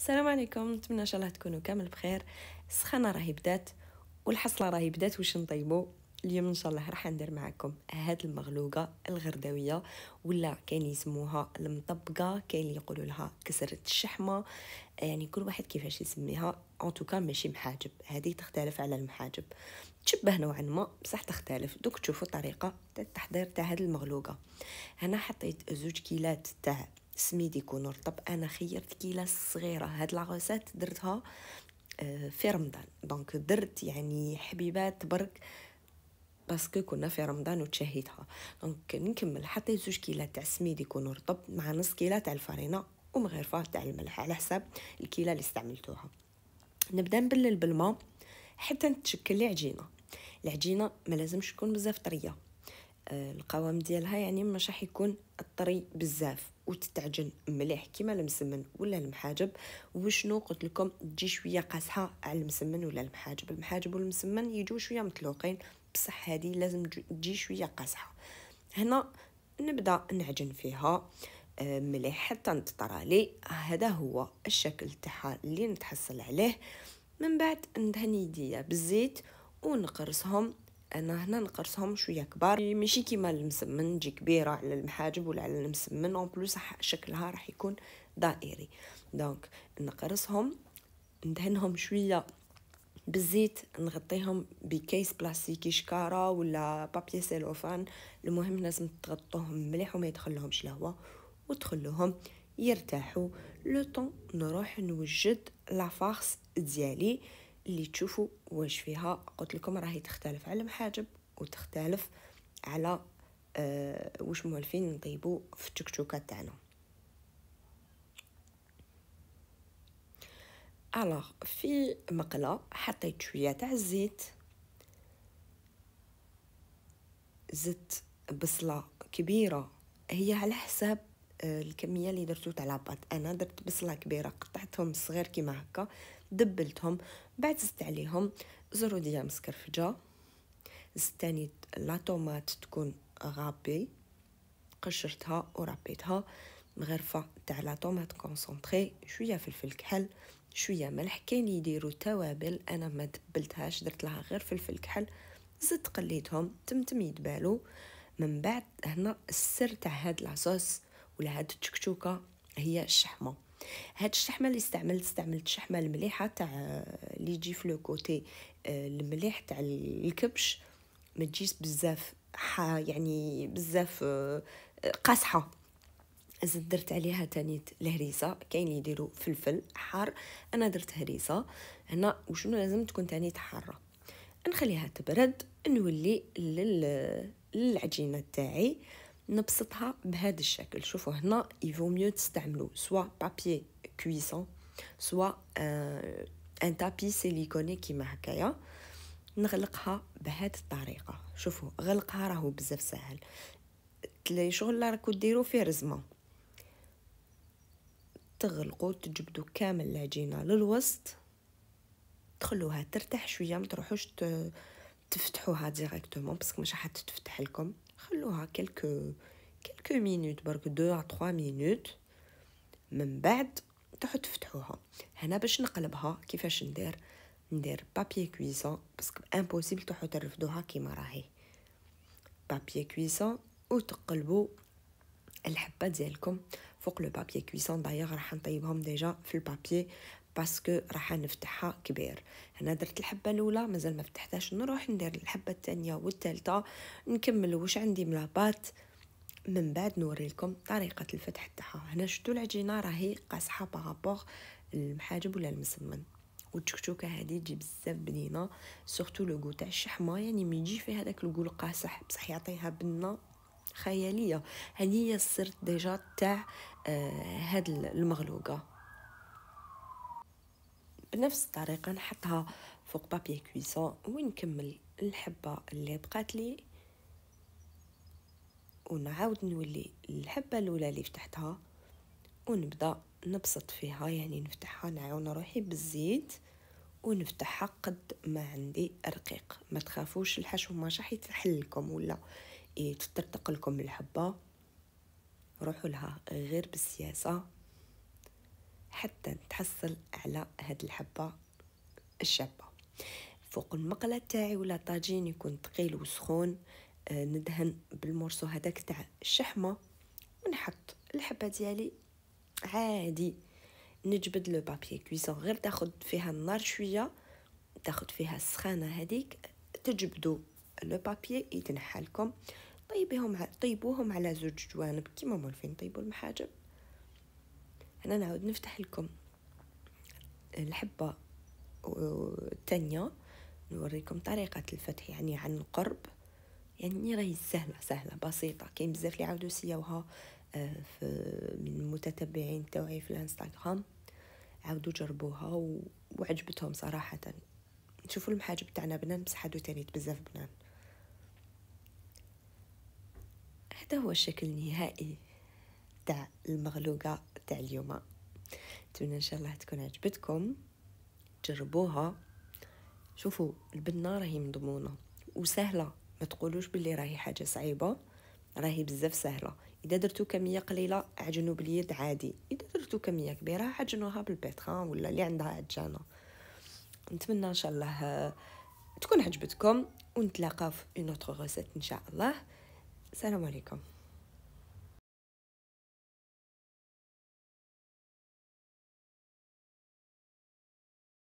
السلام عليكم نتمنى ان شاء الله تكونوا كامل بخير السخانه راهي بدات والحصله راهي بدات واش نطيبوا اليوم ان شاء الله راح ندير معكم هاد المغلوقه الغرداويه ولا كاين يسموها المطبقه كاين اللي يقولوا لها كسره الشحمه يعني كل واحد كيفاش يسميها ان توكا ماشي محاجب هذه تختلف على المحاجب تشبه نوعا ما بصح تختلف دوك تشوفوا طريقه تاع التحضير تاع هاد المغلوقه هنا حطيت زوج كيلات تاع سميدي كونور رطب انا خيرت كيله الصغيره هاد لاغوسات درتها آه، في رمضان دونك درت يعني حبيبات برك باسكو كنا في رمضان وتشهيتها دونك نكمل حطيت زوج كيلة تاع السميد كونور رطب مع نص كيله تاع الفرينه ومغرفه تاع الملح على حساب الكيله اللي استعملتوها نبدا نبلل بالماء حتى نتشكل عجينة العجينه ما لازمش تكون بزاف طريه آه، القوام ديالها يعني مش راح يكون طري بزاف وتتعجن مليح كيما المسمن ولا المحاجب وشنو قلت لكم تجي شويه قاسحه على المسمن ولا المحاجب المحاجب والمسمن يجوا شويه مطلوقين بصح هذه لازم تجي شويه قاسحه هنا نبدا نعجن فيها آه، مليح حتى نتطرالي هذا هو الشكل تاعها اللي نتحصل عليه من بعد ندهن يديا بالزيت ونقرصهم انا هنا نقرصهم شويه كبار ماشي كيما المسمن تجي كبيره على المحاجب ولا على المسمن اون بلوس شكلها راح يكون دائري دونك نقرصهم ندهنهم شويه بالزيت نغطيهم بكيس بلاستيكي شكاره ولا بابي سيلوفان المهم لازم تغطوهم مليح وما يدخلهمش الهواء وتخلوهم يرتاحوا لو طون نروح نوجد لا ديالي اللي تشوفوا واش فيها قلت لكم راهي تختلف على المحاجب وتختلف على أه واش موالفين نطيبو في التكتوكه تاعنا الوغ في مقله حطيت شويه تاع الزيت زدت بصله كبيره هي على حساب آه، الكميه اللي درتو تاع لاباط انا درت بصله كبيره قطعتهم صغير كيما هكا دبلتهم بعد زدت عليهم زروديه مسكرفجه زدت تاني لا تكون غابي قشرتها وربيتها مغرفه تاع لا كونسونطخي كونسونطري شويه فلفل كحل شويه ملح كاين يديرو توابل انا ما دبلتهاش درت لها غير فلفل كحل زدت قليتهم تمتم يتبالو من بعد هنا السر تاع هاد لاصوص ولا هاد التشكتوكه هي الشحمه هاد الشحمه اللي استعملت استعملت الشحمه المليحه تاع اللي تجي في لو كوتي آه، المليح تاع الكبش ما تجيش بزاف حا يعني بزاف آه، قاصحه زدت درت عليها تاني الهريسه كاين اللي يديروا فلفل حار انا درت هريسه هنا وشنو لازم تكون تاني حاره نخليها تبرد نولي للعجينه تاعي نبسطها بهذا الشكل شوفوا هنا يفو ميو تستعملوا سوا بابي كويسون سوا آه ان تابي سيليكوني كيما هكايا نغلقها بهذه الطريقه شوفوا غلقها راهو بزاف سهل تلاي شغل لا راكو ديرو فيه رزمه تغلقوا تجبدوا كامل العجينه للوسط تخلوها ترتاح شويه ما تروحوش تفتحوها ديريكتومون باسكو مش راح تفتح لكم خلوها كلك كلك مينوت برك دو ا 3 مينوت من بعد تحط تفتحوها هنا باش نقلبها كيفاش ندير ندير بابي كويسون باسكو امبوسيبل تحط ترفدوها كيما راهي بابي كويسون وتقلبوا الحبه ديالكم فوق لو بابي كويسون دايوغ راح نطيبهم ديجا في البابي باسكو راح نفتحها كبير هنا درت الحبة الأولى مازال ما فتحتهاش نروح ندير الحبة الثانية والثالثة نكمل واش عندي ملابات من بعد نوري لكم طريقة الفتح تاعها هنا شفتوا العجينة راهي قاصحة بارابور المحاجب ولا المسمن والتكتوكه هذه تجي بزاف بنينه سورتو لوكو تاع الشحمه يعني مي يجي فيه هذاك لوغو القاصح بصح يعطيها بنه خياليه هذه هي السر ديجا تاع آه هاد المغلوقه بنفس الطريقه نحطها فوق بابي كويسون ونكمل الحبه اللي بقات لي ونعاود نولي الحبه الاولى اللي فتحتها ونبدا نبسط فيها يعني نفتحها نعاون روحي بالزيت ونفتحها قد ما عندي رقيق ما تخافوش الحشو ما راح يتحلكم لكم ولا تطرطق لكم الحبه روحوا لها غير بالسياسه حتى تحصل على هاد الحبة الشابة فوق المقلة تاعي ولا طاجين يكون ثقيل وسخون آه، ندهن بالمرسو هذاك تاع الشحمة ونحط الحبة ديالي عادي نجبد لو بابي كويسون غير تاخد فيها النار شويه تاخد فيها السخانه هذيك تجبدو لو بابي يتنحالكم طيبوهم على زوج جوانب كيما مولفين طيبو المحاجب هنا نعاود نفتح لكم الحبة الثانية نوريكم طريقة الفتح يعني عن قرب يعني راهي سهلة سهلة بسيطة كاين بزاف اللي عاودوا سياوها آه، في من المتتبعين توعي في الانستغرام عاودوا جربوها وعجبتهم صراحة نشوفوا المحاجب تاعنا بنان بصح هادو تاني بزاف بنان هذا هو الشكل النهائي المغلوقه تاع اليوم نتمنى ان شاء الله تكون عجبتكم جربوها شوفوا البنه راهي مضمونه وسهله ما تقولوش باللي راهي حاجه صعيبه راهي بزاف سهله اذا درتو كميه قليله عجنوا باليد عادي اذا درتو كميه كبيره عجنوها بالبيتخان ولا اللي عندها عجانه نتمنى ان شاء الله تكون عجبتكم ونتلاقى في اون اوتر ان شاء الله السلام عليكم